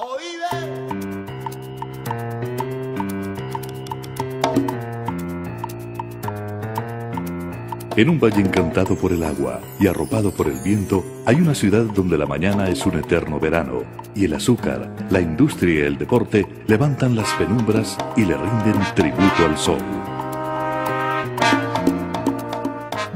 Oíde. En un valle encantado por el agua y arropado por el viento, hay una ciudad donde la mañana es un eterno verano, y el azúcar, la industria y el deporte levantan las penumbras y le rinden tributo al sol.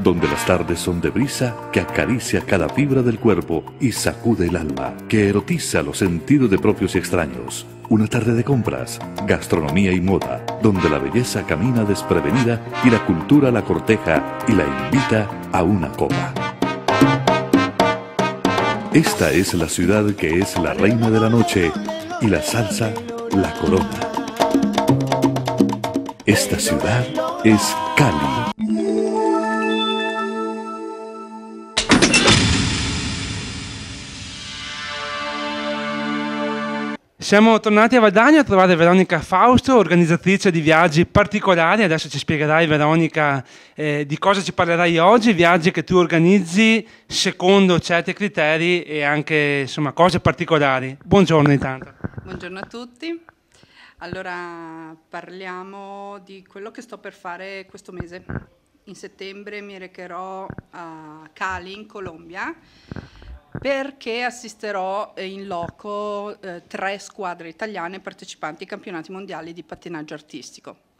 Donde las tardes son de brisa que acaricia cada fibra del cuerpo y sacude el alma, que erotiza los sentidos de propios y extraños. Una tarde de compras, gastronomía y moda, donde la belleza camina desprevenida y la cultura la corteja y la invita a una copa. Esta es la ciudad que es la reina de la noche y la salsa la corona. Esta ciudad es Cali. Siamo tornati a Valdagno a trovare Veronica Fausto, organizzatrice di viaggi particolari. Adesso ci spiegherai, Veronica, eh, di cosa ci parlerai oggi, viaggi che tu organizzi secondo certi criteri e anche insomma, cose particolari. Buongiorno intanto. Buongiorno a tutti. Allora parliamo di quello che sto per fare questo mese. In settembre mi recherò a Cali, in Colombia, perché assisterò eh, in loco eh, tre squadre italiane partecipanti ai campionati mondiali di pattinaggio artistico.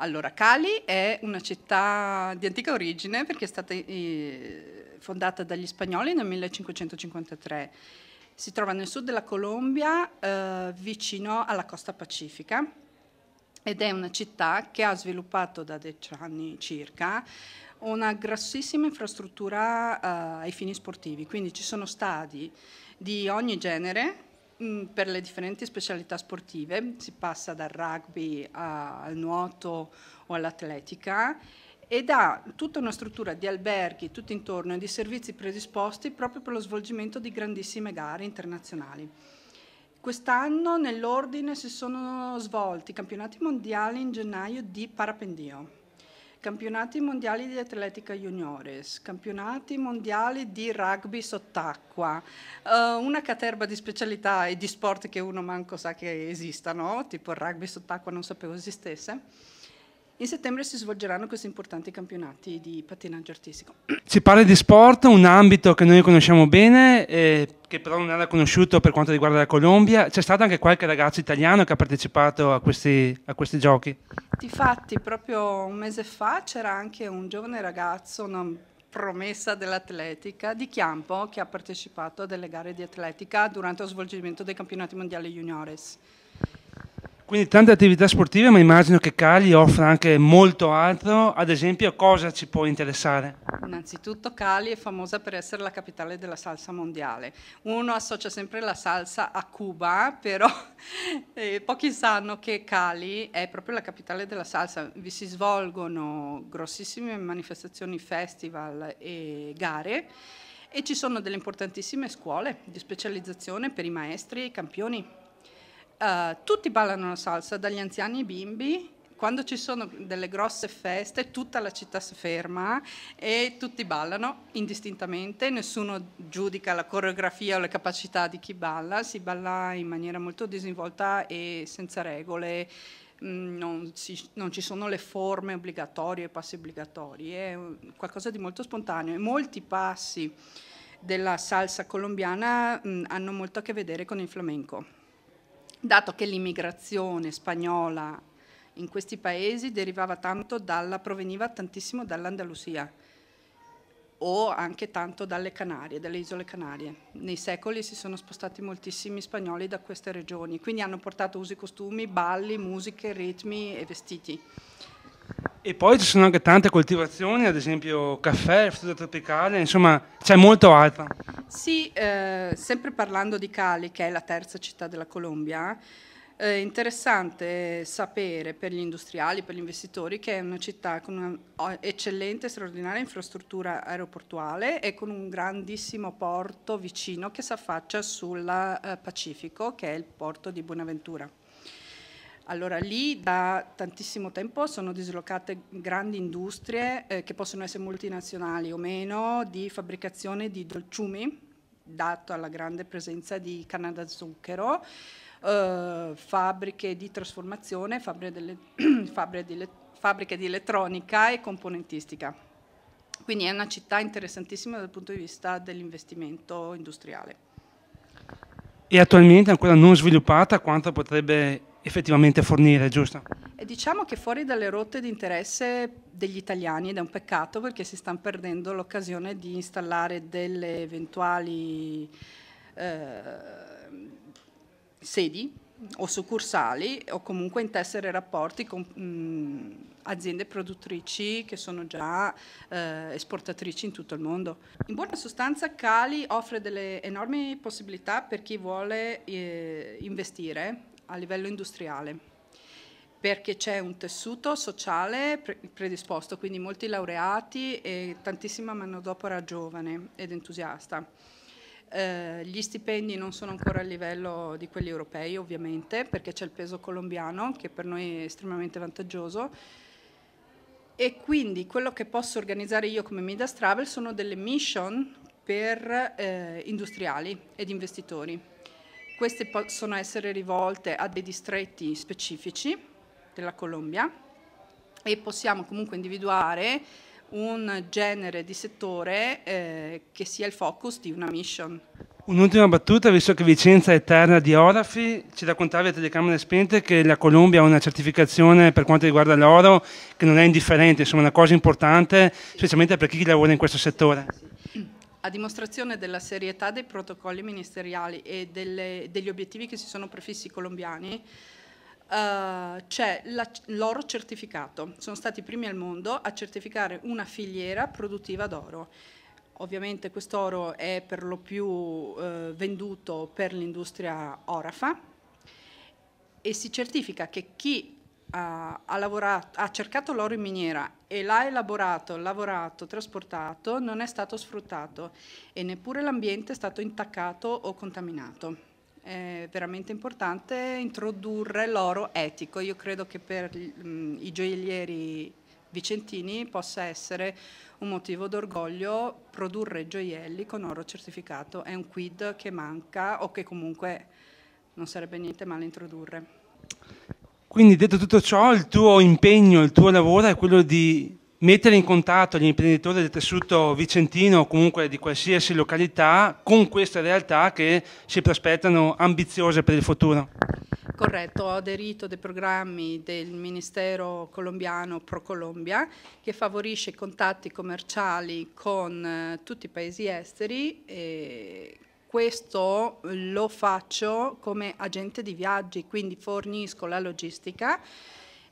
Allora, Cali è una città di antica origine perché è stata eh, fondata dagli spagnoli nel 1553. Si trova nel sud della Colombia, eh, vicino alla costa pacifica ed è una città che ha sviluppato da dieci anni circa una grassissima infrastruttura eh, ai fini sportivi, quindi ci sono stadi di ogni genere mh, mm, per le differenti specialità sportive, si passa dal rugby a, al nuoto o all'atletica ed ha tutta una struttura di alberghi tutto intorno e di servizi predisposti proprio per lo svolgimento di grandissime gare internazionali. Quest'anno nell'ordine si sono svolti i campionati mondiali in gennaio di parapendio campionati mondiali di atletica juniores, campionati mondiali di rugby sott'acqua, uh, una caterba di specialità e di sport che uno manco sa che esistano, tipo il rugby sott'acqua non sapevo esistesse. In settembre si svolgeranno questi importanti campionati di pattinaggio artistico. Si parla di sport, un ambito che noi conosciamo bene, eh, che però non era conosciuto per quanto riguarda la Colombia. C'è stato anche qualche ragazzo italiano che ha partecipato a questi, a questi giochi? Difatti, proprio un mese fa c'era anche un giovane ragazzo, una promessa dell'atletica di Chiampo, che ha partecipato a delle gare di atletica durante lo svolgimento dei campionati mondiali juniores. Quindi tante attività sportive, ma immagino che Cali offra anche molto altro. Ad esempio, cosa ci può interessare? Innanzitutto Cali è famosa per essere la capitale della salsa mondiale. Uno associa sempre la salsa a Cuba, però eh, pochi sanno che Cali è proprio la capitale della salsa. Vi si svolgono grossissime manifestazioni, festival e gare e ci sono delle importantissime scuole di specializzazione per i maestri e i campioni eh, tutti ballano la salsa, dagli anziani ai bimbi. Quando ci sono delle grosse feste, tutta la città si ferma e tutti ballano indistintamente, nessuno giudica la coreografia o le capacità di chi balla, si balla in maniera molto disinvolta e senza regole, mm, non, si, non, ci sono le forme obbligatorie, passi obbligatori, è qualcosa di molto spontaneo e molti passi della salsa colombiana mm, hanno molto a che vedere con il flamenco dato che l'immigrazione spagnola in questi paesi derivava tanto dalla, proveniva tantissimo dall'Andalusia o anche tanto dalle Canarie, dalle isole Canarie. Nei secoli si sono spostati moltissimi spagnoli da queste regioni, quindi hanno portato usi, costumi, balli, musiche, ritmi e vestiti. E poi ci sono anche tante coltivazioni, ad esempio caffè, frutta tropicale, insomma c'è molto altro. Sì, eh, sempre parlando di Cali, che è la terza città della Colombia, è eh, interessante sapere per gli industriali, per gli investitori, che è una città con un'eccellente, straordinaria infrastruttura aeroportuale e con un grandissimo porto vicino che si affaccia sul eh, Pacifico, che è il porto di Buenaventura. Allora lì da tantissimo tempo sono dislocate grandi industrie eh, che possono essere multinazionali o meno di fabbricazione di dolciumi, dato alla grande presenza di canna da zucchero, eh, fabbriche di trasformazione, fabbriche, delle, fabbriche, di, fabbriche di elettronica e componentistica. Quindi è una città interessantissima dal punto di vista dell'investimento industriale. E attualmente ancora non sviluppata quanto potrebbe effettivamente fornire, giusto? E diciamo che fuori dalle rotte di interesse degli italiani ed è un peccato perché si stanno perdendo l'occasione di installare delle eventuali eh, sedi o succursali o comunque intessere rapporti con mh, mm, aziende produttrici che sono già eh, esportatrici in tutto il mondo. In buona sostanza Cali offre delle enormi possibilità per chi vuole eh, investire a livello industriale perché c'è un tessuto sociale predisposto, quindi molti laureati e tantissima manodopera giovane ed entusiasta. Eh, gli stipendi non sono ancora a livello di quelli europei ovviamente perché c'è il peso colombiano che per noi è estremamente vantaggioso e quindi quello che posso organizzare io come Midas Travel sono delle mission per eh, industriali ed investitori queste possono essere rivolte a dei distretti specifici della Colombia e possiamo comunque individuare un genere di settore eh, che sia il focus di una mission. Un'ultima battuta, visto che Vicenza è terra di orafi, ci raccontavi a telecamere spente che la Colombia ha una certificazione per quanto riguarda l'oro che non è indifferente, insomma una cosa importante, specialmente per chi lavora in questo settore a dimostrazione della serietà dei protocolli ministeriali e delle, degli obiettivi che si sono prefissi i colombiani, Uh, c'è l'oro certificato. Sono stati i primi al mondo a certificare una filiera produttiva d'oro. Ovviamente quest'oro è per lo più uh, venduto per l'industria orafa e si certifica che chi ha, ha, lavorato, ha cercato l'oro in miniera e l'ha elaborato, lavorato, trasportato, non è stato sfruttato e neppure l'ambiente è stato intaccato o contaminato. È veramente importante introdurre l'oro etico. Io credo che per i gioiellieri vicentini possa essere un motivo d'orgoglio produrre gioielli con oro certificato. È un quid che manca o che comunque non sarebbe niente male introdurre. Quindi detto tutto ciò, il tuo impegno, il tuo lavoro è quello di mettere in contatto gli imprenditori del tessuto vicentino o comunque di qualsiasi località con queste realtà che si prospettano ambiziose per il futuro. Corretto, ho aderito dei programmi del Ministero colombiano ProColombia che favorisce i contatti commerciali con eh, tutti i paesi esteri e questo lo faccio come agente di viaggi, quindi fornisco la logistica,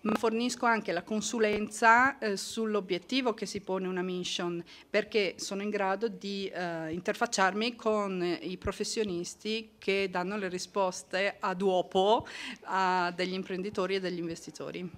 ma fornisco anche la consulenza eh, sull'obiettivo che si pone una mission, perché sono in grado di eh, interfacciarmi con i professionisti che danno le risposte ad uopo a degli imprenditori e degli investitori.